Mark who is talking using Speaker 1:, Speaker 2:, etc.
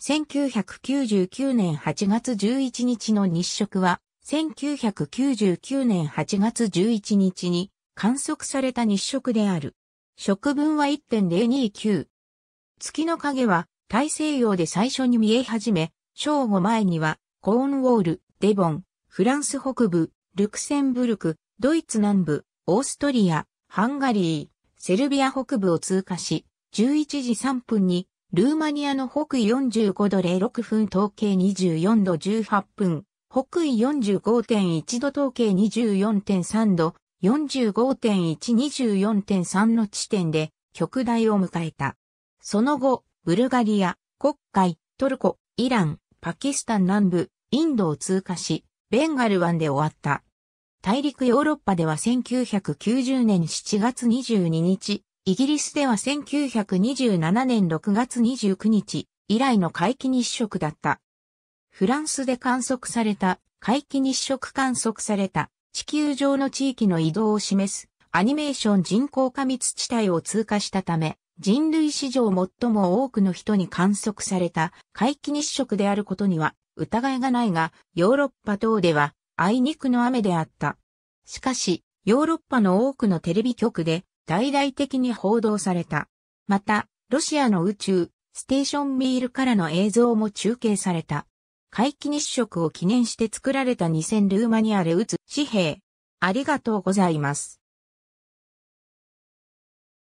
Speaker 1: 1999年8月11日の日食は、1999年8月11日に観測された日食である。食分は1.029。月の影は大西洋で最初に見え始め、正午前にはコーンウォール、デボン、フランス北部、ルクセンブルク、ドイツ南部、オーストリア、ハンガリー、セルビア北部を通過し、11時3分にルーマニアの北緯45度06分統計24度18分、北緯45.1度統計24.3度、45.124.3の地点で極大を迎えた。その後、ブルガリア、国会、トルコ、イラン、パキスタン南部、インドを通過し、ベンガル湾で終わった。大陸ヨーロッパでは1990年7月22日、イギリスでは1927年6月29日以来の皆既日食だった。フランスで観測された、皆既日食観測された、地球上の地域の移動を示す、アニメーション人口過密地帯を通過したため、人類史上最も多くの人に観測された皆既日食であることには疑いがないが、ヨーロッパ等ではあいにくの雨であった。しかし、ヨーロッパの多くのテレビ局で大々的に報道された。また、ロシアの宇宙、ステーションミールからの映像も中継された。皆既日食を記念して作られた2000ルーマニアレウツ紙幣。ありがとうございます。